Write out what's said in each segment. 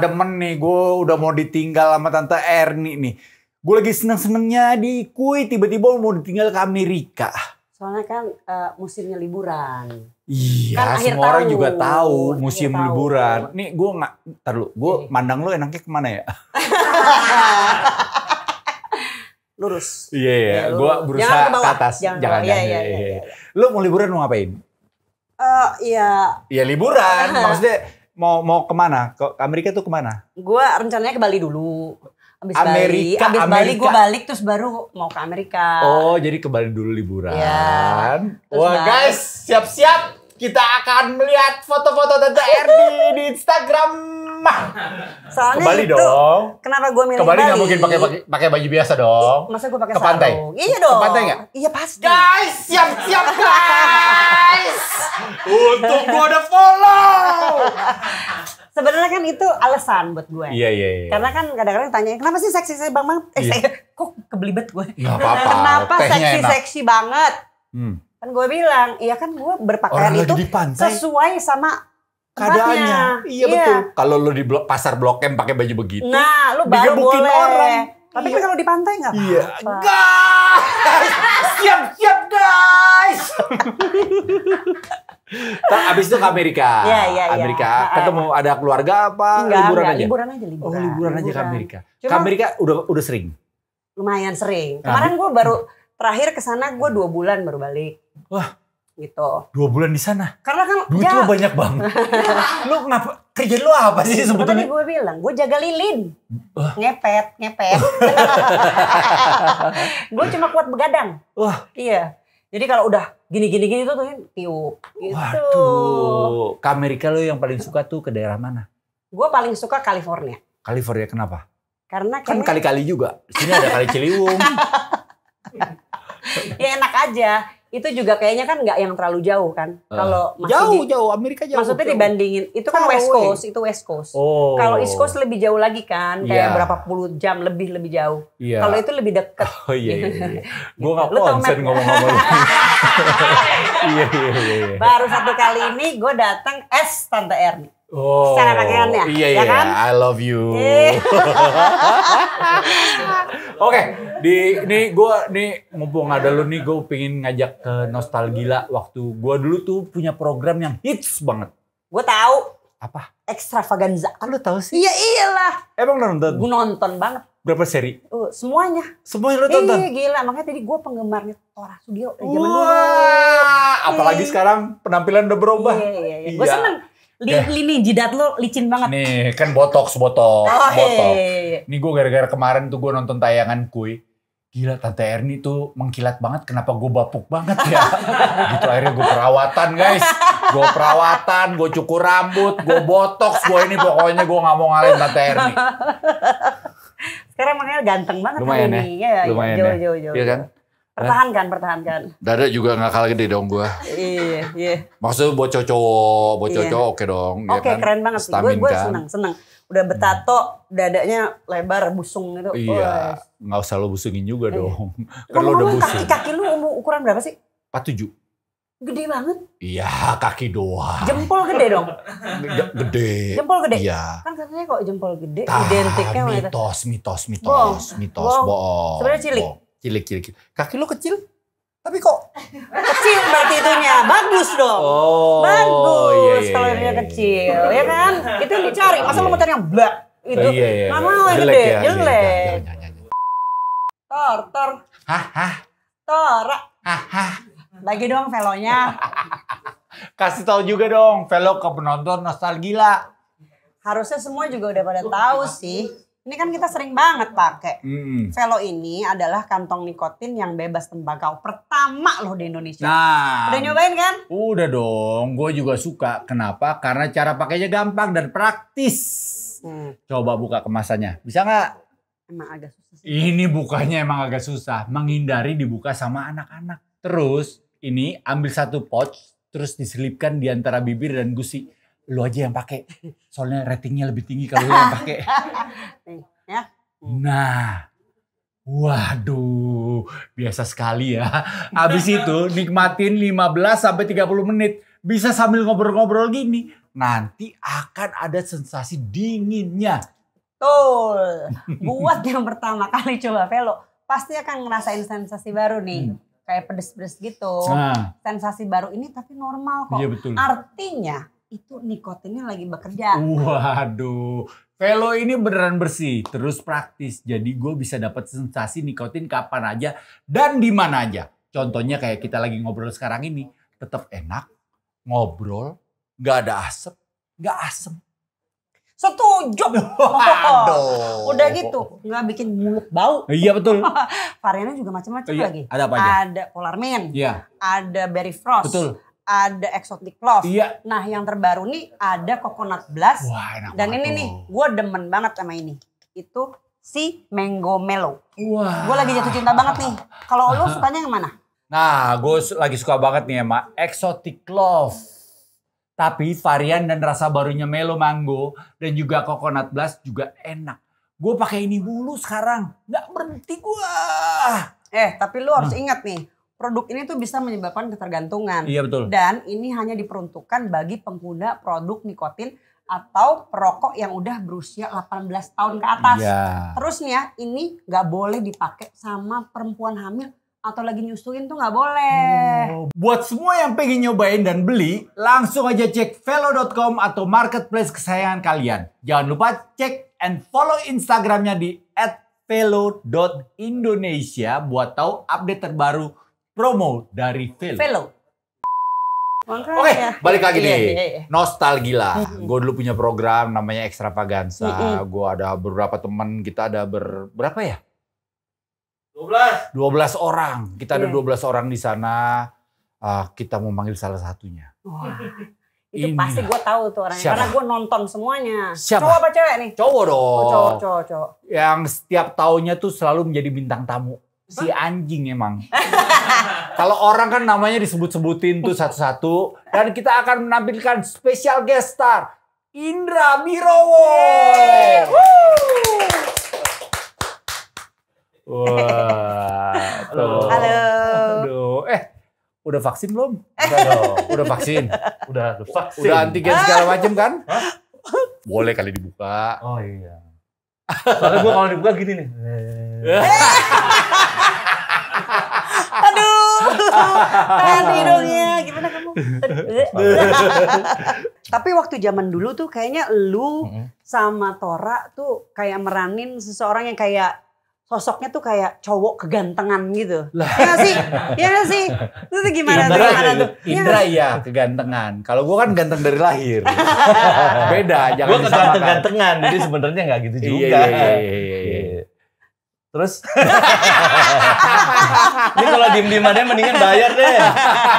demen nih, gue udah mau ditinggal sama Tante Erni nih. Gue lagi seneng-senengnya di kui, tiba-tiba mau ditinggal ke Amerika. Soalnya kan uh, musimnya liburan. Iya, kan semua orang juga tahu musim akhir liburan. Tahun. Nih gue nggak, terlalu. gue okay. Iya. mandang lu enaknya kemana ya? lurus. Iya, yeah, yeah. gue berusaha jangan ke, bawah. ke atas. Jangan, jangan, iya, jangan. Iya, iya, iya. iya. Lo mau liburan mau ngapain? Uh, ya. Iya liburan, maksudnya mau mau kemana? Ke Amerika tuh kemana? Gua rencananya ke Bali dulu. Abis Amerika, Bali, abis Amerika. Bali gue balik terus baru mau ke Amerika. Oh, jadi ke Bali dulu liburan. Ya, Wah, balik. guys, siap-siap kita akan melihat foto-foto Tante Erdi di Instagram. Soalnya Kembali itu, dong. Kenapa gue milih Kembali nggak mungkin pakai pakai baju biasa dong. Masa gue pakai ke pantai? Iya dong. Ke pantai gak? Iya pasti. Guys, siap-siap guys guys. Untung gue ada follow. Sebenarnya kan itu alasan buat gue. Iya, iya, iya. Karena kan kadang-kadang tanya, kenapa sih seksi-seksi bang bang? Eh, iya. kok kebelibet gue? apa-apa. Kenapa seksi-seksi banget? Hmm. Kan gue bilang, iya kan gue berpakaian Orang itu sesuai sama keadaannya. Iya, iya betul. Kalau lu di blok, pasar Blok M pakai baju begitu, nah lu baru boleh. orang. Tapi kan iya. kalau di pantai nggak apa Iya. Enggak. siap-siap guys. abis itu ke Amerika. Iya, iya, iya. Amerika. Ketemu ada keluarga apa? Enggak, liburan enggak. aja. Liburan aja, liburan. Oh, liburan, liburan. aja ke Amerika. Cuma, ke Amerika udah udah sering. Lumayan sering. Ah. Kemarin gue baru terakhir ke sana gue dua bulan baru balik. Wah, gitu. Dua bulan di sana. Karena kan duit ya. lu banyak banget. lu kenapa kerja lu apa sih sebetulnya? gue bilang, gue jaga lilin. Uh. Ngepet, ngepet. gue cuma kuat begadang. Wah. Uh. Iya. Jadi kalau udah gini-gini gini tuh tuh tiup gitu. Waduh. Ke Amerika lo yang paling suka tuh ke daerah mana? Gue paling suka California. California kenapa? Karena kan kali-kali juga. Di sini ada kali Ciliwung. ya enak aja itu juga kayaknya kan nggak yang terlalu jauh kan. Uh. Kalau jauh di, jauh Amerika jauh. Maksudnya jauh. dibandingin itu kan oh, West eh. Coast, way. itu West Coast. Oh. Kalau East Coast lebih jauh lagi kan, kayak yeah. berapa puluh jam lebih lebih jauh. Yeah. Kalau itu lebih deket. Oh iya iya. iya. Gue nggak konsen ngomong-ngomong. Iya iya iya. iya. Baru satu kali ini gue datang es Tante Erni. Oh, secara pakaiannya. Iya, ya iya, iya, ya kan? I love you. Eh. Oke, okay, di ini gue nih mumpung ada lu nih gue pengen ngajak ke nostalgia waktu gue dulu tuh punya program yang hits banget. Gue tahu. Apa? Extravaganza. Kan lu tahu sih? Iya iyalah. Emang nonton? Gue nonton banget. Berapa seri? Uh, semuanya. Semuanya lu tonton? Iya gila, makanya tadi gue penggemarnya Tora Sudio. Eh, Wah, apalagi Iyi. sekarang penampilan udah berubah. Iya, iya, iya. Gue iya. seneng Li, yeah. lini jidat lo licin banget. Nih kan botox botox oh, botox. Hey. Nih gue gara-gara kemarin tuh gue nonton tayangan kuy. Gila Tante Erni tuh mengkilat banget kenapa gue bapuk banget ya. gitu akhirnya gue perawatan guys. Gue perawatan, gue cukur rambut, gue botox, gue ini pokoknya gue gak mau ngalahin Tante Erni. Sekarang makanya ganteng banget Lumayan hari ya. ini. Ya, iya, Lumayan jauh, ya. Jauh, jauh, jauh. Iya kan? Pertahankan, pertahankan. Dada juga gak kalah gede dong gue. iya, iya. Maksudnya buat cowok, buat iya. cowok oke okay dong. Ya oke, okay, ya kan? keren banget sih. Gue gue kan? seneng, seneng. Udah betato, dadanya lebar, busung gitu. Iya, gak usah lo busungin juga iya. dong. Kan lo udah busung. Kaki-kaki lu ukuran berapa sih? 47. Gede banget. Iya, kaki doang. Jempol gede dong. Gede. Jempol gede. Iya. Kan katanya kok jempol gede Tah, identiknya mitos, mitos, mitos, bohong. mitos, bohong. Sebenarnya cilik. Bo Cilik, cilik, Kaki lo kecil? Tapi kok kecil berarti itunya. Bagus dong. Oh, Bagus iya, iya, kalau dia dia iya. kecil, ya kan? Itu yang dicari. Masa iya. lo mau cari yang blak itu, oh, Iya, iya, Mama iya. lo gede, ya, iya, jelek. Iya, tor, tor. Hah, hah. Hah, Bagi dong velonya. Kasih tahu juga dong velo ke penonton nostalgia. Harusnya semua juga udah pada tahu sih. Ini kan kita sering banget pakai. Hmm. Velo ini adalah kantong nikotin yang bebas tembakau pertama loh di Indonesia. Nah, udah nyobain kan? Udah dong, gue juga suka. Kenapa? Karena cara pakainya gampang dan praktis. Hmm. Coba buka kemasannya, bisa nggak? Emang agak susah. Ini bukanya emang agak susah. Menghindari dibuka sama anak-anak. Terus ini ambil satu pouch, terus diselipkan di antara bibir dan gusi lu aja yang pakai. Soalnya ratingnya lebih tinggi kalau lu yang pakai. ya. Hmm. Nah, waduh, biasa sekali ya. Abis itu nikmatin 15 sampai 30 menit, bisa sambil ngobrol-ngobrol gini. Nanti akan ada sensasi dinginnya. Betul. Buat yang pertama kali coba velo, pasti akan ngerasain sensasi baru nih. Hmm. Kayak pedes-pedes gitu. Nah. Sensasi baru ini tapi normal kok. Iya, betul. Artinya itu nikotinnya lagi bekerja. Waduh, Velo ini beneran bersih, terus praktis. Jadi gue bisa dapat sensasi nikotin kapan aja dan di mana aja. Contohnya kayak kita lagi ngobrol sekarang ini, tetap enak, ngobrol, gak ada asap, gak asem. Setuju. Aduh. Udah gitu, nggak bikin mulut bau. Iya betul. Variannya juga macam-macam iya. lagi. Ada apa aja? Ada Polar Man. Iya. Ada Berry Frost. Betul ada exotic love. Iya. Nah, yang terbaru nih ada coconut blast. Wah, enak Dan ini nih, gue demen banget sama ini. Itu si mango melo, Wah. Gue lagi jatuh cinta banget nih. Kalau lo sukanya yang mana? Nah, gue lagi suka banget nih sama exotic love. Tapi varian dan rasa barunya melo mango dan juga coconut blast juga enak. Gue pakai ini mulu sekarang. Nggak berhenti gue. Eh, tapi lu harus hmm. ingat nih produk ini tuh bisa menyebabkan ketergantungan. Iya betul. Dan ini hanya diperuntukkan bagi pengguna produk nikotin atau perokok yang udah berusia 18 tahun ke atas. Iya. Terus nih ya, ini nggak boleh dipakai sama perempuan hamil atau lagi nyusuin tuh nggak boleh. Oh. Buat semua yang pengen nyobain dan beli, langsung aja cek velo.com atau marketplace kesayangan kalian. Jangan lupa cek and follow Instagramnya di @velo.indonesia buat tahu update terbaru promo dari Velo. Velo. Oke, okay, ya. balik lagi iya, nih. Iya, iya, Nostalgila. Gue dulu punya program namanya Extravaganza. Mm-hmm. Gue ada beberapa teman, kita ada ber, berapa ya? 12. 12 orang. Kita ada iya. dua 12 orang di sana. Uh, kita mau manggil salah satunya. Wah. Itu pasti gue tahu tuh orangnya. Siapa? Karena gue nonton semuanya. Siapa? Cowok apa cewek nih? Cowok oh, dong. Oh, cowok, cowok, cowok. Yang setiap tahunnya tuh selalu menjadi bintang tamu. Si anjing emang. Kalau orang kan namanya disebut-sebutin tuh satu-satu. Dan kita akan menampilkan special guest star. Indra Mirowo. Wah, wow. Halo. Aduh, eh udah vaksin belum? Udah Udah vaksin. Udah vaksin. Udah antigen segala macam kan? Hah? Boleh kali dibuka. Oh iya. Soalnya gue kalau dibuka gini nih. tahan hidungnya gimana kamu tapi waktu zaman dulu tuh kayaknya lu sama Tora tuh kayak meranin seseorang yang kayak sosoknya tuh kayak cowok kegantengan gitu. Lah. Ya gak sih? Ya gak sih? Itu tuh gimana Indra, tuh? Gimana tuh? Ya Indra ya, iya kegantengan. Kalau gua kan ganteng dari lahir. Beda, jangan Gua kegantengan, jadi sebenarnya nggak gitu iya, juga. Iya, iya, iya, iya, iya. Terus Ini kalau diem aja mendingan bayar deh.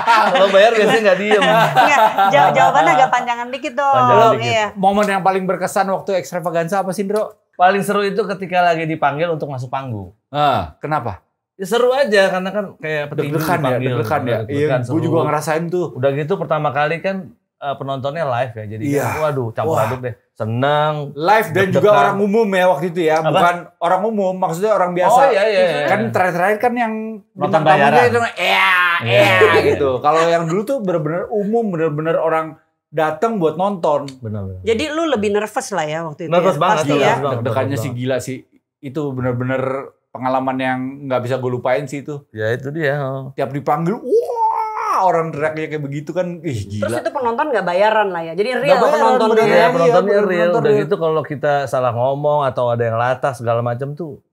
Kalau bayar biasanya nggak diem. Enggak, jaw jawabannya agak panjangan dikit dong. Panjangan iya. dikit. Iya. Momen yang paling berkesan waktu ekstravaganza apa sih, Bro? Paling seru itu ketika lagi dipanggil untuk masuk panggung. Ah, kenapa? Ya seru aja karena kan kayak petinju deg ya, dipanggil. Ya, deg ya. Iya, gue juga ngerasain tuh. Udah gitu pertama kali kan eh, penontonnya live ya. Jadi iya. kan, waduh campur aduk deh senang live dan juga orang umum ya waktu itu ya Apa? bukan orang umum maksudnya orang oh, biasa oh, iya, iya, iya. kan terakhir-terakhir kan yang bintang tamunya itu ya ya gitu kalau yang dulu tuh bener-bener umum bener-bener orang datang buat nonton benar, jadi lu lebih nervous lah ya waktu itu ya. nervous ya? banget Pasti ya dekannya sih gila sih itu bener-bener pengalaman yang nggak bisa gue lupain sih itu ya itu dia oh. tiap dipanggil uh Wah orang teriaknya kayak begitu kan, ih gila. Terus itu penonton gak bayaran lah ya, jadi real bayaran, penonton iya, iya, penontonnya real. Udah gitu kalau kita salah ngomong atau ada yang latah segala macam tuh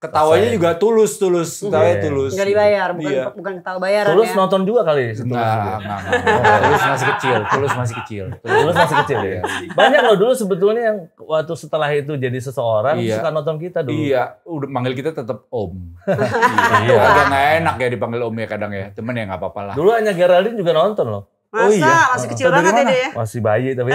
ketawanya juga tulus tulus iya. ketawanya yeah. tulus nggak dibayar bukan yeah. bukan ketawa bayaran tulus ya. nonton juga kali di nah, nah, nah. tulus masih kecil tulus masih kecil tulus masih kecil ya iya. banyak loh dulu sebetulnya yang waktu setelah itu jadi seseorang yeah. suka nonton kita dulu iya udah manggil kita tetap om iya. iya agak nggak enak ya dipanggil om ya kadang ya temen ya nggak apa-apa lah dulu hanya Geraldine juga nonton loh Oh Masa oh iya? masih kecil banget ya dia? Masih bayi tapi.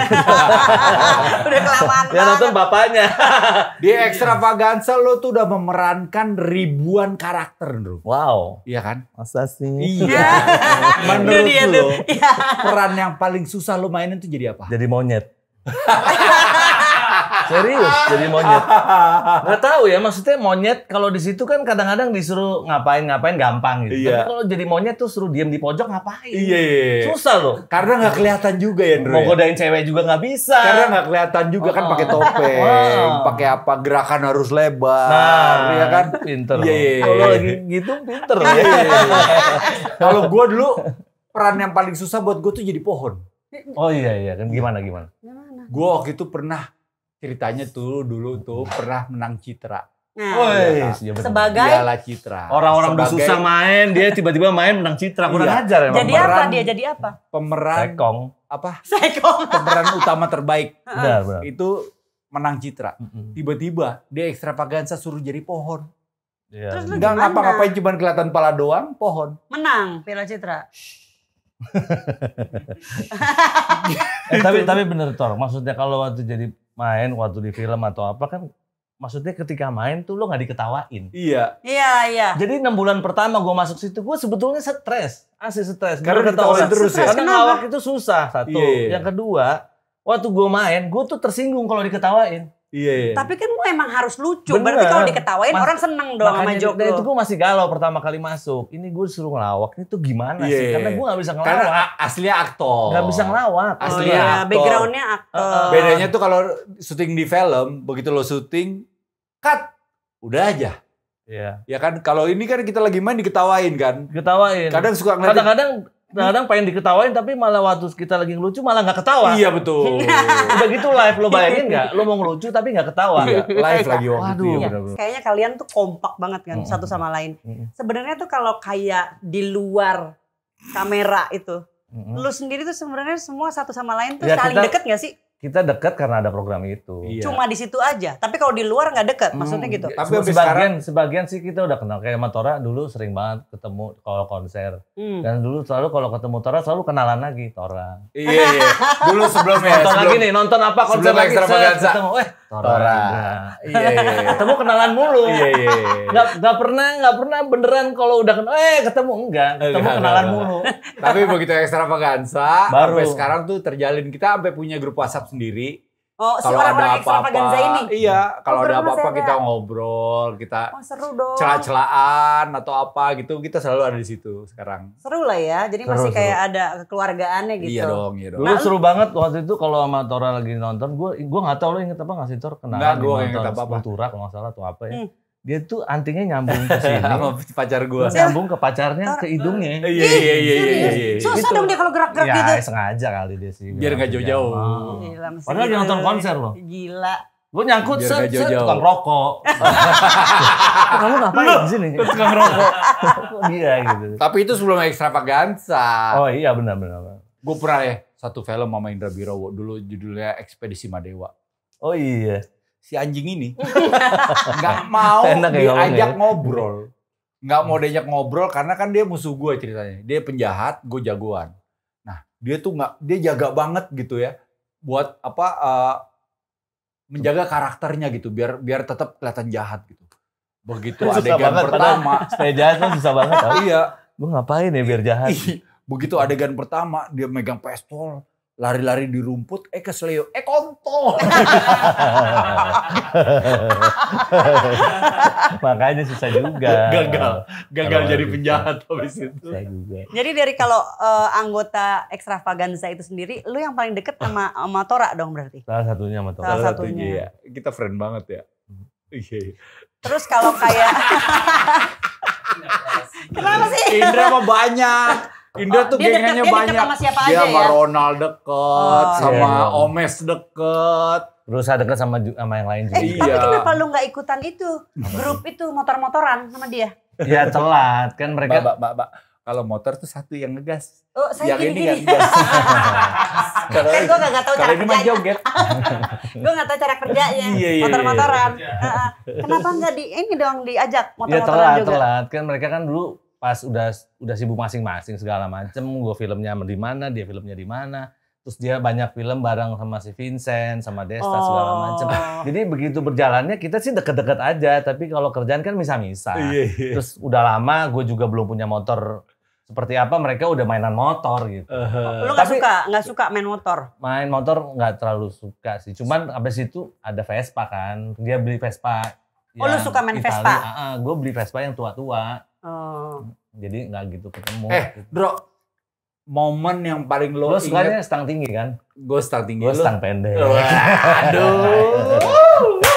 udah kelamaan Ya nonton bapaknya. di iya. Extravaganza lo tuh udah memerankan ribuan karakter, Bro. Wow. Iya kan? Masa sih? Iya. iya. Menurut lo, iya. peran yang paling susah lo mainin tuh jadi apa? Jadi monyet. Serius jadi monyet. Gak tau ya maksudnya monyet kalau di situ kan kadang-kadang disuruh ngapain-ngapain gampang gitu. Iya. Tapi kalau jadi monyet tuh suruh diem di pojok ngapain? Iya. iya. iya. Susah loh. Karena nggak kelihatan juga ya Andre. Mau ya? godain cewek juga nggak bisa. Karena nggak kelihatan juga kan oh. kan pakai topeng, oh. pakai apa gerakan harus lebar. Nah, ya kan pinter. Iya. Iya, iya. Kalau iya. lagi gitu pinter. Iya. kalau gue dulu peran yang paling susah buat gue tuh jadi pohon. Oh iya iya gimana gimana? Gimana? Gue waktu itu pernah ceritanya tuh dulu tuh hmm. pernah menang citra. Nah, iya, Woy, sebagai piala citra. Orang-orang udah susah main, dia tiba-tiba main menang citra. Kurang iya. ajar emang. Jadi pemeran, apa dia? Jadi apa? Pemeran Sekong. apa? Sekong. Pemeran utama terbaik. Benar, benar. Itu menang citra. Tiba-tiba dia ekstra ekstravaganza suruh jadi pohon. Ya. Terus lu ngapa-ngapain cuma kelihatan pala doang, pohon. Menang Piala Citra. eh, tapi tapi bener Tor, maksudnya kalau waktu jadi main waktu di film atau apa kan maksudnya ketika main tuh lo nggak diketawain. Iya. Iya, iya. Jadi enam bulan pertama gue masuk situ gue sebetulnya stres, asli stres. Karena ketawain terus ya. Karena ngawak itu susah satu. Iya, iya, iya. Yang kedua, waktu gue main gue tuh tersinggung kalau diketawain. Iya, iya, Tapi kan gue emang harus lucu. Bener. Berarti kalau diketawain Mas, orang seneng dong sama joke Dan itu gue masih galau pertama kali masuk. Ini gue disuruh ngelawak. Ini tuh gimana iya. sih? Iya, Karena iya. gue gak bisa ngelawak. Karena aslinya aktor. Gak bisa ngelawak. Aslinya oh, aktor. Backgroundnya aktor. Bedanya tuh kalau syuting di film, begitu lo syuting, cut. Udah aja. Iya. Yeah. Ya kan kalau ini kan kita lagi main diketawain kan. Ketawain. Kadang suka ngelawak. Kadang-kadang kadang pengen diketawain tapi malah waktu kita lagi ngelucu malah nggak ketawa. Iya betul. Udah gitu live lo bayangin nggak? Lo mau ngelucu tapi nggak ketawa. Iya, live lagi waktu iya, Waduh. itu. Ya, bener Kayaknya kalian tuh kompak banget kan hmm. satu sama lain. Hmm. Sebenarnya tuh kalau kayak di luar kamera itu, hmm. lo sendiri tuh sebenarnya semua satu sama lain tuh ya, saling kita, deket gak sih? kita dekat karena ada program itu. Iya. Cuma di situ aja. Tapi kalau di luar nggak dekat, hmm. maksudnya gitu. tapi sebagian sekarang, sebagian sih kita udah kenal kayak sama dulu sering banget ketemu kalau konser. Hmm. Dan dulu selalu kalau ketemu Tora selalu kenalan lagi Tora. Iya, iya. iya. Dulu sebelumnya nonton sebelum, lagi nih, nonton apa konser lagi ketemu eh Tora. Tora. Iya, iya, iya. ketemu kenalan mulu. Iya, iya. iya gak, gak pernah gak pernah beneran kalau udah kenal eh ketemu enggak, ketemu enggak, kenalan enggak, mulu. Tapi begitu ekstravaganza baru sampai sekarang tuh terjalin kita sampai punya grup WhatsApp WhatsApp sendiri. Oh, kalau si ada apa-apa, iya. Kalau ada apa-apa kita ngobrol, kita oh, celah-celahan atau apa gitu, kita selalu ada di situ sekarang. Seru lah ya, jadi seru, masih kayak ada kekeluargaannya gitu. Iya dong, iya dong. Dulu nah, seru banget waktu itu kalau sama Tora lagi nonton, gue gue nggak tahu lo inget apa nggak sih Tor kenal? Nggak, gue inget apa apa. Turak kalau nggak salah atau apa ya. Hmm dia tuh antingnya nyambung ke sini sama pacar gua nyambung ke pacarnya ke hidungnya ah, iya, iya, iya iya iya iya iya susah gitu. dong dia kalau gerak-gerak ya, gitu Iya sengaja kali dia sih biar nggak jauh-jauh ah. padahal dia nonton konser loh gila Gue nyangkut set, set tukang rokok. Kamu ngapain di sini? Tukang rokok. Dia gitu. Tapi itu sebelum ekstra ekstravaganza. Oh iya benar-benar. Gue pernah ya satu film Mama Indra Birowo dulu judulnya Ekspedisi Madewa. Oh iya si anjing ini nggak mau Enak ya diajak ya. ngobrol nggak mau diajak ngobrol karena kan dia musuh gue ceritanya dia penjahat gue jagoan nah dia tuh nggak dia jaga banget gitu ya buat apa uh, menjaga karakternya gitu biar biar tetap kelihatan jahat gitu begitu susah adegan banget, pertama saya jahat kan susah banget iya gue ngapain ya biar jahat begitu adegan pertama dia megang pistol lari-lari di rumput, eh kesleo, eh kontol. Makanya susah juga. Gagal, gagal jadi gitu. penjahat habis itu. Susah juga. Jadi dari kalau uh, anggota ekstravaganza itu sendiri, lu yang paling deket sama, sama Tora dong berarti? Salah satunya sama Tora. Salah satunya. ya. Kita friend banget ya. Hmm. Iya, iya. Terus kalau kayak... Kenapa sih? Indra mau banyak. Indra tuh dia gengannya deket, banyak. dia Deket sama siapa dia aja sama ya? Ronald deket, oh, sama iya. iya. Omes deket. Berusaha deket sama sama yang lain eh, juga. Eh, iya. Tapi kenapa lu gak ikutan itu? Grup itu motor-motoran sama dia? Ya telat kan mereka. Mbak, mbak, mbak. Kalau motor tuh satu yang ngegas. Oh, saya yang gini, ini gini. yang ngegas. kan gue gak tau cara kerjanya. Kalau ini mah joget. gue gak tau cara kerjanya. Iya, iya, iya, iya. Motor-motoran. Kenapa gak di ini dong diajak motor-motoran ya, telat, juga? telat. Kan mereka kan dulu pas udah udah sibuk masing-masing segala macem gue filmnya di mana dia filmnya di mana terus dia banyak film bareng sama si Vincent sama Desta oh. segala macem jadi begitu berjalannya kita sih deket-deket aja tapi kalau kerjaan kan misa-misa yeah, yeah. terus udah lama gue juga belum punya motor seperti apa mereka udah mainan motor gitu. Uh, Lu nggak suka nggak suka main motor? Main motor nggak terlalu suka sih. Cuman abis itu ada Vespa kan, dia beli Vespa. Oh lu suka main Italia. Vespa? Uh, gue beli Vespa yang tua-tua. Oh. Jadi nggak gitu ketemu. Eh, bro, momen yang paling lo Lo sukanya stang tinggi kan? Gue stang tinggi. Gue stang pendek. Aduh.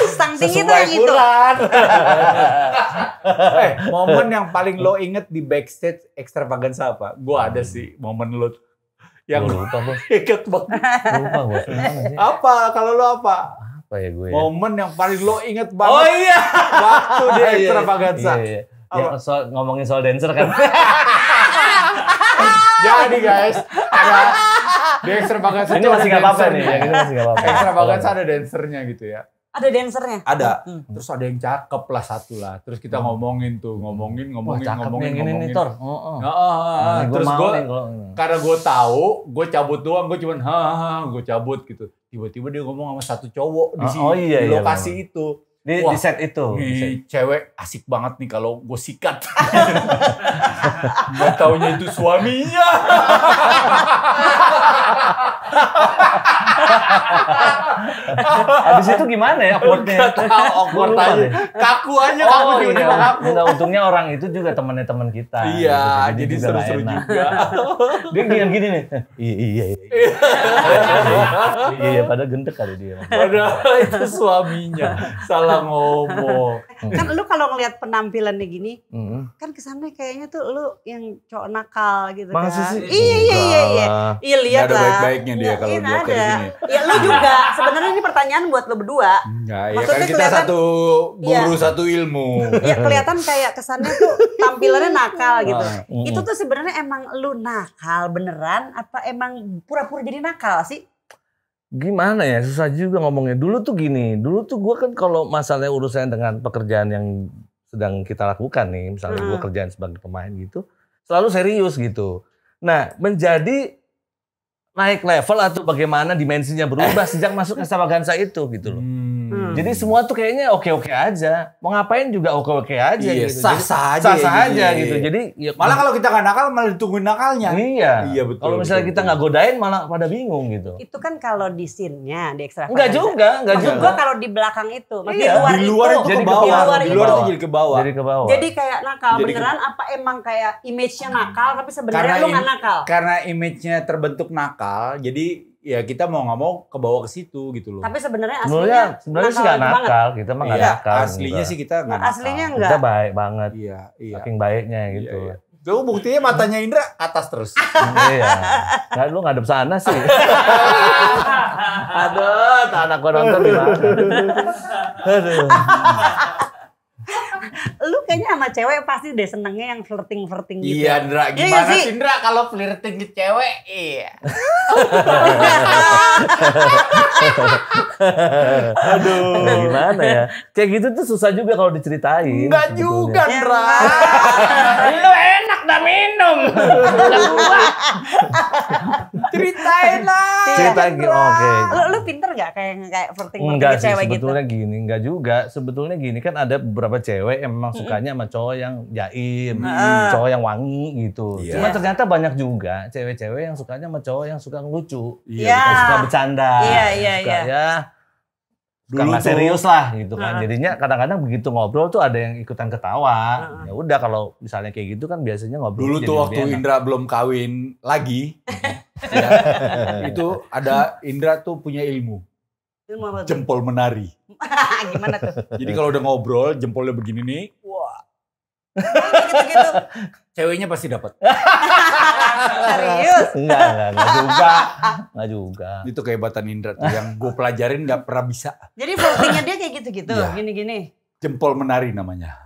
stang tinggi tuh yang itu. eh, momen yang paling lo inget di backstage extravaganza apa? Gue ada sih momen lo yang gue lupa ikut banget. Lupa gue. Apa? Kalau lo apa? Apa ya gue? Ya? Momen yang paling lo inget banget. Oh iya. Waktu di oh, iya. extravaganza. Iya, iya. Ya, soal, ngomongin soal dancer kan. Jadi guys, ada dancer banget Ini masih nggak apa-apa nih, ya, ini masih nggak apa-apa. Dancer banget ada dancernya gitu ya. Ada dancernya? Ada. Hmm. Terus ada yang cakep lah satu lah. Terus kita hmm. ngomongin tuh, ngomongin, ngomongin, Wah, ngomongin, ngomongin. Ini nih, Tor. Oh, oh. Nah, nah, terus gue, karena gue tahu, gue cabut doang, gue cuman, ha, ha, ha, gue cabut gitu. Tiba-tiba dia ngomong sama satu cowok di ah, sini, oh, iya, di iya, lokasi iya, itu di, Wah, di set itu. Di set. cewek asik banget nih kalau gue sikat. Gak taunya itu suaminya. Habis itu gimana ya awkwardnya? awkward aja. Kaku aja oh, kaku iya. kaku. Nah, untungnya orang itu juga temannya teman kita. Iya, gitu. jadi seru-seru juga. Seru juga. dia gini gini nih. Iya iya iya. Iya, iya, pada gendek kali dia. Padahal itu suaminya salah ngomong. Hmm. Kan lu kalau ngelihat penampilannya gini, hmm. kan kesannya kayaknya tuh lu yang cowok nakal gitu Masa kan. Sih? Iya iya iya iya. Iya lihat lah. Ada baik-baiknya dia iya, kalau iya, dia kayak gini. Ya lu juga sebenarnya ini pertanyaan buat lu berdua. Enggak, ya Maksudnya kan kita satu guru ya. satu ilmu. Iya kelihatan kayak kesannya tuh tampilannya nakal gitu. Ah, Itu tuh sebenarnya emang lu nakal beneran apa emang pura-pura jadi nakal sih? gimana ya susah juga ngomongnya dulu tuh gini dulu tuh gue kan kalau masalahnya urusan dengan pekerjaan yang sedang kita lakukan nih misalnya hmm. gue kerjaan sebagai pemain gitu selalu serius gitu nah menjadi naik level atau bagaimana dimensinya berubah sejak masuk ke Gansa itu gitu loh hmm. Hmm. Jadi semua tuh kayaknya oke-oke aja. Mau ngapain juga oke-oke aja iya, gitu. Sah-sah aja. Sah-sah gitu aja, aja ya, gitu. Iya. Jadi ya, malah kalau kita nggak nakal malah ditungguin nakalnya. Iya. Iya betul. Kalau misalnya betul, kita nggak godain malah pada bingung gitu. Itu kan kalau di scene-nya di ekstra. Enggak juga, enggak juga. Gua kalau di belakang itu, maksud iya. di luar itu, itu jadi ke bawah. luar, di luar itu jadi ke bawah. Jadi ke bawah. Jadi kayak nakal jadi beneran ke... apa emang kayak image-nya nakal tapi sebenarnya lu nggak nakal? Karena image-nya terbentuk nakal, jadi ya kita mau nggak mau ke bawah ke situ gitu loh. Tapi sebenarnya aslinya sebenarnya sih nggak nakal, kita mah nggak iya, nakal. Aslinya sih kita nggak nakal. Aslinya enggak. Kita baik banget. Iya, iya. Saking baiknya iya, gitu. Iya, iya. Tuh buktinya matanya Indra atas terus. iya. Nah, lu ngadep sana sih. Aduh, anak gua nonton di mana. Aduh kayaknya sama cewek pasti deh senengnya yang flirting flirting gitu. Iya, Indra, iya Gimana iya, sih Indra kalau flirting ke cewek? Iya. Aduh. Gimana ya? Kayak gitu tuh susah juga kalau diceritain. Ya enggak juga, Indra Lu enak dah minum. Ceritain lah. Ceritain gitu. Oke. Lu lu pinter gak kayak kayak flirting sama cewek gitu? sebetulnya gitu? gini, enggak juga. Sebetulnya gini kan ada beberapa cewek yang memang sukanya sama cowok yang jaim, hmm. cowok yang wangi gitu. Yeah. Cuma ternyata banyak juga cewek-cewek yang sukanya sama cowok yang suka lucu, yeah. suka bercanda. Iya, iya, iya. Ya, dulu karena serius lah gitu kan. Nah. Jadinya kadang-kadang begitu ngobrol tuh ada yang ikutan ketawa. Nah. Ya udah kalau misalnya kayak gitu kan biasanya ngobrol. Dulu tuh waktu enak. Indra belum kawin lagi. ya, itu ada Indra tuh punya ilmu. Ilmu apa Jempol menari. Gimana tuh? Jadi kalau udah ngobrol jempolnya begini nih, wah. Gitu-gitu. Ceweknya pasti dapat. Serius? Enggak, enggak, enggak juga. Enggak juga. Itu kehebatan Indra tuh yang gue pelajarin enggak pernah bisa. Jadi floatingnya dia kayak gitu-gitu, ya. gini-gini. Jempol menari namanya.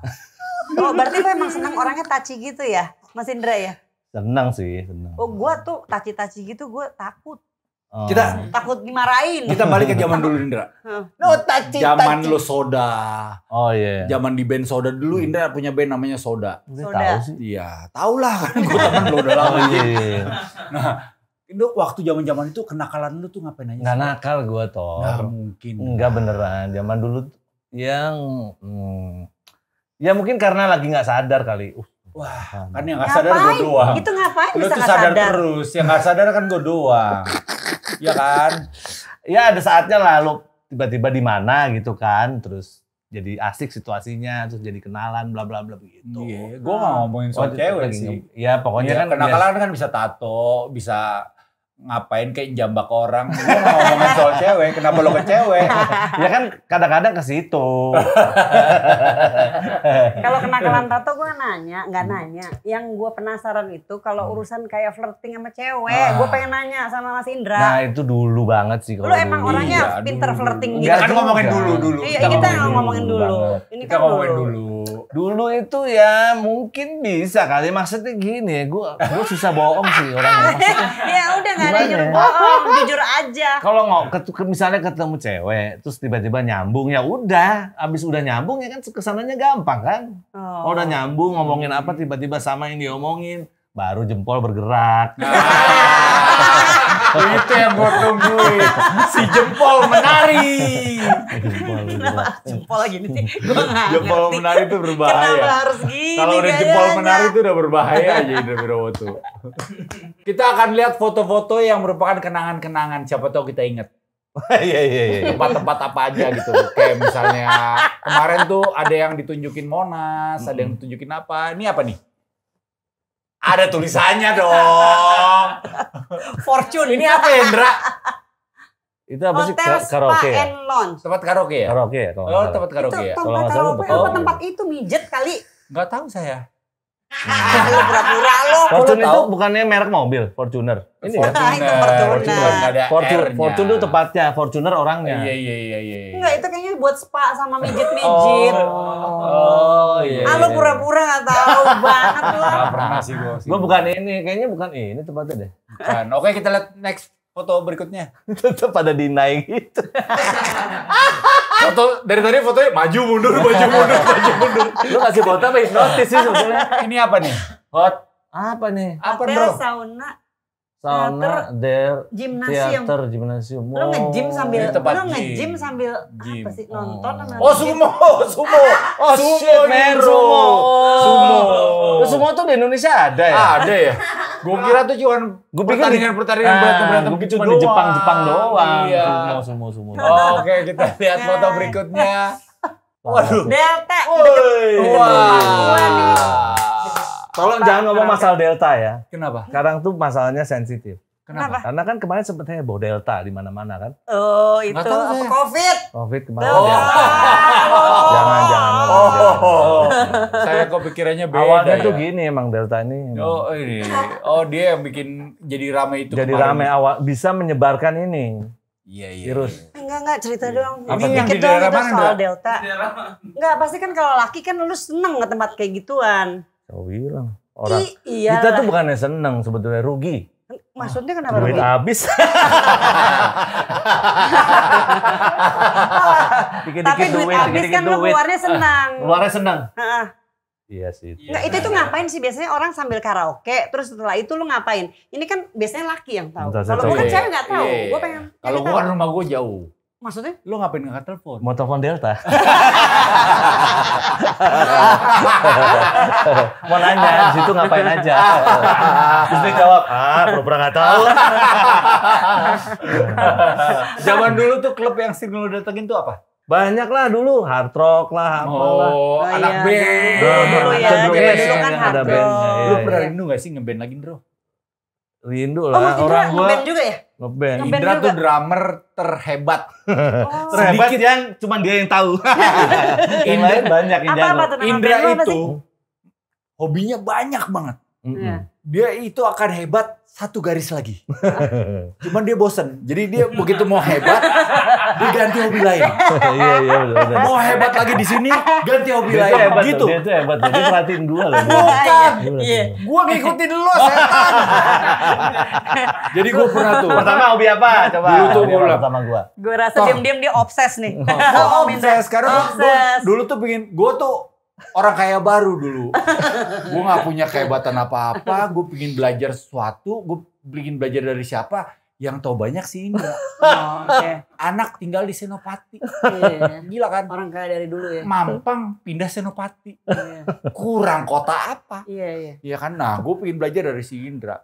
Oh, berarti lo emang seneng orangnya taci gitu ya, Mas Indra ya? Senang sih, senang. Oh, gue tuh taci-taci gitu gue takut. Oh. Kita takut dimarahin. Kita balik ke zaman dulu Indra. No oh, touchy, Zaman lo soda. Oh iya. Zaman di band soda dulu hmm. Indra punya band namanya Soda. Soda. Tahu sih. Iya, tau lah kan gue teman lo udah lama. Oh, iya, iya, iya, Nah, itu waktu zaman zaman itu kenakalan lu tuh ngapain aja? Nggak nakal gue toh. Nggak mungkin. Enggak beneran. Zaman dulu yang hmm, ya mungkin karena lagi nggak sadar kali. Uh, Wah, kan yang gak sadar gue doang. Itu ngapain Lu bisa tuh sadar, sadar terus, yang gak sadar kan gue doang ya kan? Ya ada saatnya lah lo tiba-tiba di mana gitu kan, terus jadi asik situasinya, terus jadi kenalan, bla bla bla begitu. Iya, gue nggak ngomongin soal cewek sih. Ya, iya, pokoknya ya, kan kenakalan kan bisa tato, bisa ngapain kayak jambak orang lu mau ngomongin soal cewek kenapa lo ke cewek ya kan kadang-kadang ke situ kalau kenakalan tato gue nanya nggak nanya yang gue penasaran itu kalau urusan kayak flirting sama cewek ah. gua gue pengen nanya sama Mas Indra nah itu dulu banget sih kalau lu dulu. emang orangnya iya, pinter dulu. flirting gitu kan ngomongin dulu dulu iya kita, kita ngomongin dulu, dulu. ini kita kan ngomongin dulu, dulu dulu? itu ya mungkin bisa kali. Maksudnya gini ya, gue gue susah bohong sih orang. ya udah gak ada jujur ya? bohong, jujur aja. Kalau nggak misalnya ketemu cewek, terus tiba-tiba nyambung ya udah, abis udah nyambung ya kan kesananya gampang kan. Oh. udah nyambung ngomongin apa tiba-tiba sama yang diomongin, baru jempol bergerak. itu yang gue tungguin si jempol menari jempol, lagi jempol jempol menari itu berbahaya kenapa kalau udah jempol menari itu udah berbahaya aja Indra berfoto tuh kita akan lihat foto-foto yang merupakan kenangan-kenangan siapa tahu kita ingat Iya iya iya. Tempat-tempat apa aja gitu. Kayak misalnya kemarin tuh ada yang ditunjukin Monas, ada yang ditunjukin apa. Ini apa nih? Ada tulisannya dong. Fortune. Ini apa Hendra? Itu apa sih? Hotel, karaoke. Spa ya? and lounge. Tempat karaoke ya? Karaoke ya. Oh, tempat karaoke. Itu, ya? tempat karaoke tempat itu mijet kali? Gak tahu saya. Ah, lu pura-pura lo. Fortune itu bukannya merek mobil, Fortuner. Ini ya. Fortuner. Fortuner. Fortune itu tepatnya, Fortuner orangnya. Iya, iya iya iya iya. Enggak, itu kayaknya buat spa sama mijit-mijit. Oh. oh iya. Ah, lu iya, iya. pura-pura enggak tahu banget lu. Gak pernah sih gue. gue bukan ini, kayaknya bukan ini tepatnya deh. Bukan. Oke, kita lihat next foto berikutnya. Tetap pada dinaik itu. Foto dari tadi fotonya maju mundur, maju mundur, maju mundur. Lu kasih foto apa hipnotis sih sebenarnya. Ini apa nih? Hot apa nih? Apa bro? Sauna sauna theater, gymnasium. gimnasium Lu nge-gym oh. sambil lu nge-gym sambil gym. apa sih nonton oh. oh sumo, sumo. Oh, shit, man, Sumo. Sumo. sumo tuh di Indonesia ada ya? Ada ya? Gue kira tuh cuma gue pikir pertandingan pertandingan ah, berantem berantem gue gitu cuma di Jepang Jepang doang. Iya. Mau semua semua. Oke kita lihat foto berikutnya. Waduh. Delta. Wah. Tolong jangan ngomong masalah delta ya. Kenapa? Sekarang tuh masalahnya sensitif. Kenapa? Karena kan kemarin sempat heboh Delta di mana-mana kan. Oh, itu Nggak apa Covid? Covid kemarin. Oh. Oh. Jangan, jangan. Oh. jangan. Oh. Saya kok pikirannya beda. Awalnya ya? tuh gini emang Delta ini. Emang. Oh, ini. Oh, dia yang bikin jadi ramai itu. Jadi ramai awal bisa menyebarkan ini. Iya, iya. Virus. Iya. Enggak, enggak cerita iya. doang. ini yang di daerah mana? Soal Delta. Enggak, pasti kan kalau laki kan lu seneng ke tempat kayak gituan. Kau bilang. Orang. I, kita tuh bukannya seneng sebetulnya rugi. Maksudnya ah, kenapa? Duit habis. Tapi duit habis dikit kan lu keluarnya senang. Keluarnya senang. Iya sih. Itu. itu ngapain sih biasanya orang sambil karaoke terus setelah itu lu ngapain? Ini kan biasanya laki yang tahu. Kalau gue kan cewek nggak tahu. Iya. Gue pengen. Kalau gue kan rumah gue jauh. Maksudnya? Lo ngapain ngangkat telepon? Mau telepon Delta. Mau nanya di situ ngapain aja. Terus dia jawab, ah pura-pura nggak tahu. Zaman dulu tuh klub yang sering lo datengin tuh apa? Banyak lah dulu, hard rock lah, apa oh, oh, anak iya, band. Iya, dulu ya, dulu kan hard rock. Lo pernah iya. rindu gak sih ngeband lagi bro? Rindu oh, lah. Oh, orang gua. juga ya? Ngeband. Nge Indra juga. tuh drummer terhebat. Oh. terhebat Sedikit yang cuman dia yang tahu. Indra banyak yang apa, jago. Apa Indra itu hobinya banyak banget. Mm -hmm dia itu akan hebat satu garis lagi. Cuman dia bosen. Jadi dia begitu mau hebat, dia ganti hobi lain. Iya iya Mau hebat lagi di sini, ganti hobi lain. Hebat gitu. Dia itu hebat. Dia perhatiin gua loh. Bukan. Iya. Gua ngikutin lo setan. Jadi gue pernah tuh. Pertama hobi apa? Coba. Dulu tuh gue pertama gua. Gue rasa oh. diam-diam dia obses nih. Oh, obses karena dulu tuh pengen gue tuh orang kaya baru dulu. gue nggak punya kehebatan apa-apa. Gue pingin belajar sesuatu. Gue pingin belajar dari siapa? Yang tahu banyak sih Indra. Oh, okay. Anak tinggal di Senopati. Yeah. Gila kan? Orang kaya dari dulu ya. Mampang pindah Senopati. Yeah. Kurang kota apa? Iya yeah, iya. Yeah. Iya kan? Nah, gue pingin belajar dari si Indra.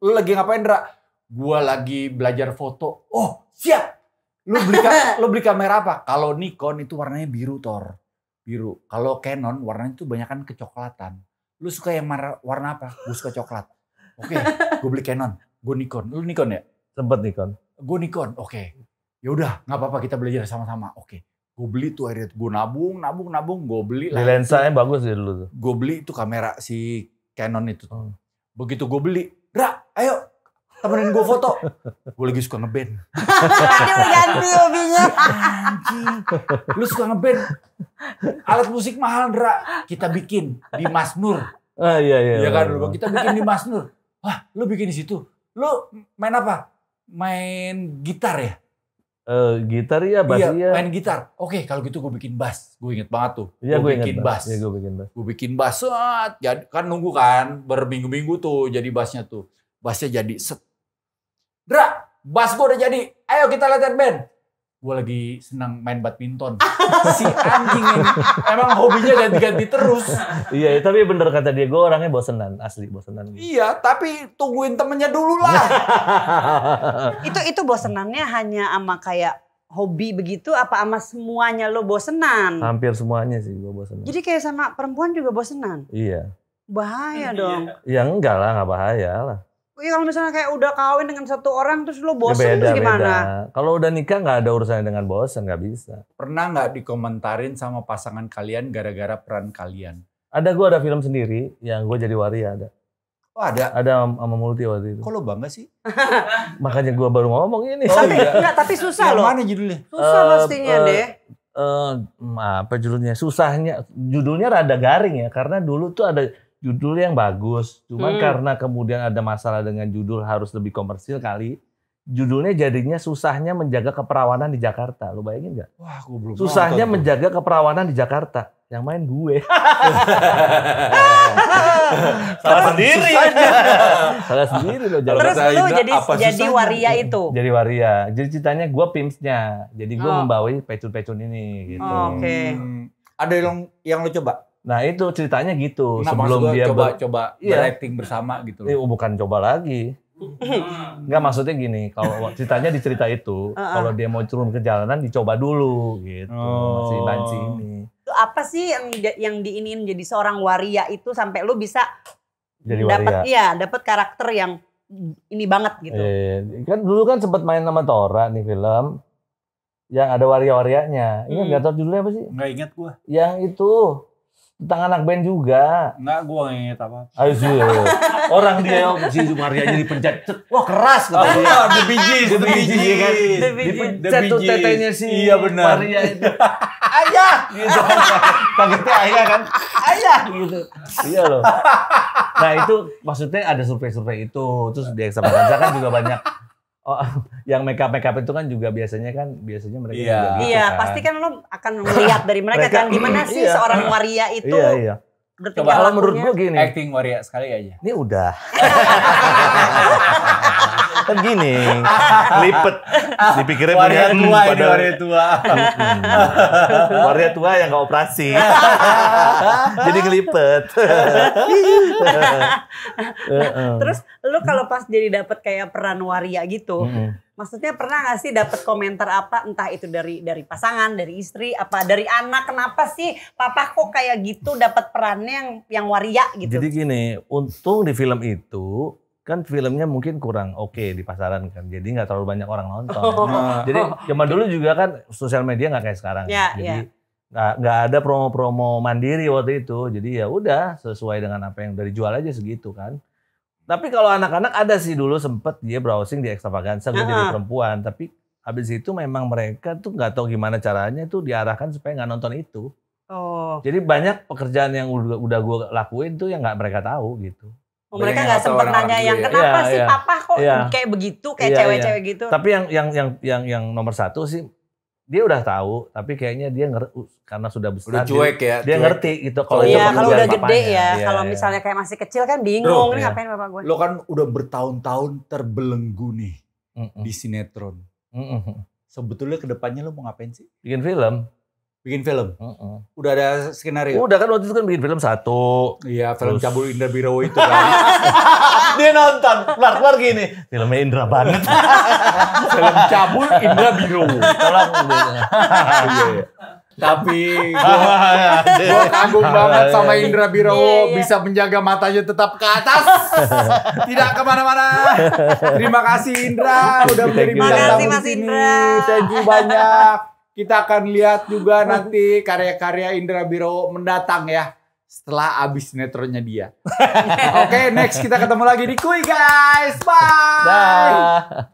Lu lagi ngapain, Indra? Gue lagi belajar foto. Oh, siap. Lu beli lu beli kamera apa? Kalau Nikon itu warnanya biru, Tor biru. Kalau Canon warnanya itu banyak kan kecoklatan. Lu suka yang warna apa? Gue suka coklat. Oke, okay, gue beli Canon. Gue Nikon. Lu Nikon ya? Sempet Nikon. Gue Nikon. Oke. Okay. Ya udah, nggak apa-apa kita belajar sama-sama. Oke. Okay. Gue beli tuh akhirnya gue nabung, nabung, nabung. Gue beli. Di yang bagus ya dulu tuh. Gue beli itu kamera si Canon itu. Hmm. Begitu gue beli, Ra, ayo temenin gue foto. Gue lagi suka ngeband. Dia ganti hobinya. Anjing, lu suka ngeband. Alat musik mahal, Dra. Kita bikin di Mas Nur. Ah, iya, iya. Iya kan, iya. iya. kita bikin di Mas Nur. Wah, lu bikin di situ. Lu main apa? Main gitar ya? Uh, gitar ya, bass iya, ya. main gitar. Oke, kalau gitu gue bikin bass. Gue inget banget tuh. Iya, gue iya, bikin bass. Iya, gue bikin bass. Gue bikin bass. Set, ya, kan nunggu kan berminggu-minggu tuh jadi bassnya tuh. Bassnya jadi set Dra, bass gue udah jadi. Ayo kita latihan band. Gue lagi senang main badminton. si anjing ini emang hobinya ganti-ganti terus. iya, iya tapi bener kata dia, gue orangnya bosenan, asli bosenan. Iya, tapi tungguin temennya dulu lah. itu itu bosenannya hanya sama kayak hobi begitu apa sama semuanya lo bosenan? Hampir semuanya sih gue bosenan. Jadi kayak sama perempuan juga bosenan? Iya. Bahaya iya. dong. Ya enggak lah, enggak bahaya lah. Iya kalau misalnya kayak udah kawin dengan satu orang terus lo bosen ya beda, terus gimana? Kalau udah nikah nggak ada urusannya dengan bosen nggak bisa. Pernah nggak dikomentarin sama pasangan kalian gara-gara peran kalian? Ada gue ada film sendiri yang gue jadi waria ada. Oh ada? Ada sama multi waktu itu. Kok lo bangga sih? Makanya gue baru ngomong ini. Oh, tapi, iya. enggak, tapi susah loh. mana judulnya? Susah uh, pastinya uh, eh, deh. Eh, uh, apa judulnya? Susahnya, judulnya rada garing ya. Karena dulu tuh ada judul yang bagus, cuman hmm. karena kemudian ada masalah dengan judul harus lebih komersil kali. Judulnya jadinya susahnya menjaga keperawanan di Jakarta. Lu bayangin nggak? Wah, aku belum. Susahnya menjaga keperawanan di Jakarta. Yang main gue. Salah sendiri. Salah sendiri loh. Jalan. Terus lu jadi jadi waria itu. Jadi waria. Jadi ceritanya gue pimpsnya. Jadi gue oh. membawai pecun-pecun ini gitu. Oh, Oke. Okay. Hmm. Ada yang yang lu coba? Nah itu ceritanya gitu nah, sebelum dia coba ber... coba iya. beracting bersama gitu. Iya, bukan coba lagi. Enggak maksudnya gini, kalau ceritanya di cerita itu, ah, ah. kalau dia mau turun ke jalanan dicoba dulu gitu. Oh. Si Nancy ini. Itu apa sih yang yang diinin jadi seorang waria itu sampai lu bisa jadi dapat iya, dapat karakter yang ini banget gitu. Eh, kan dulu kan sempat main sama Tora nih film. Yang ada waria-warianya. Ingat hmm. enggak tau judulnya apa sih? Enggak ingat gua. Yang itu tentang anak band juga. Enggak, gua gak inget apa. Ayo, orang dia yang oh, si Sumaria jadi pencet, wah keras kata dia. Oh, the Bee The Bee Gees, ya kan? The Bee Gees, satu tetenya si iya, benar. Maria itu. Ayah, gitu. Kagetnya ayah kan, ayah gitu. Iya loh. Nah itu maksudnya ada survei-survei itu, terus di Eksa kan juga banyak Oh, yang makeup makeup itu kan juga biasanya kan biasanya mereka yeah. juga gitu Iya, kan. pasti kan lo akan melihat dari mereka, mereka kan gimana sih iya. seorang waria iya, itu. Iya, iya. Coba kalau menurut gue gini. Acting waria sekali aja. Ini udah. kan gini lipet Dipikirin waria tua hmm, pada waria tua hmm, waria tua yang nggak operasi jadi ngelipet terus lu kalau pas jadi dapet kayak peran waria gitu hmm. maksudnya pernah gak sih dapet komentar apa entah itu dari dari pasangan dari istri apa dari anak kenapa sih papa kok kayak gitu dapat perannya yang yang waria gitu jadi gini untung di film itu kan filmnya mungkin kurang oke okay di pasaran kan jadi nggak terlalu banyak orang nonton oh. jadi zaman dulu juga kan sosial media nggak kayak sekarang yeah, jadi ya. nggak yeah. ada promo-promo mandiri waktu itu jadi ya udah sesuai dengan apa yang dari jual aja segitu kan tapi kalau anak-anak ada sih dulu sempet dia browsing di ekstravaganza gue uh -huh. jadi perempuan tapi habis itu memang mereka tuh nggak tahu gimana caranya tuh diarahkan supaya nggak nonton itu oh. jadi banyak pekerjaan yang udah, udah gue lakuin tuh yang nggak mereka tahu gitu Oh, mereka nggak sempat nanya gitu yang ya. kenapa ya, sih ya. papa kok ya. kayak begitu kayak iya, cewek-cewek ya, gitu. Tapi yang yang yang yang yang nomor satu sih dia udah tahu tapi kayaknya dia ngerti karena sudah besar udah cuek ya dia cuek. ngerti gitu kalau iya, udah papanya. gede ya, ya kalau ya. misalnya kayak masih kecil kan bingung Bro, nih ngapain bapak gue lo kan udah bertahun-tahun terbelenggu nih mm -mm. di sinetron mm -mm. sebetulnya kedepannya lo mau ngapain sih bikin film bikin film. Uh -uh. Udah ada skenario. Udah kan waktu itu kan bikin film satu. Iya, film Terus... Cabul Indra Biro itu kan. Dia nonton, keluar-keluar gini. Filmnya Indra banget. film Cabul Indra Biro. Tolong. Iya, iya, Tapi gue iya, iya. kagum banget sama Indra Birowo bisa menjaga matanya tetap ke atas, tidak kemana-mana. Terima kasih Indra udah menjadi terima kasih mas Indra, Thank you banyak. Kita akan lihat juga nanti karya-karya Indra Biro mendatang ya setelah abis netronya dia. Oke, okay, next kita ketemu lagi di Kui guys. Bye. Bye.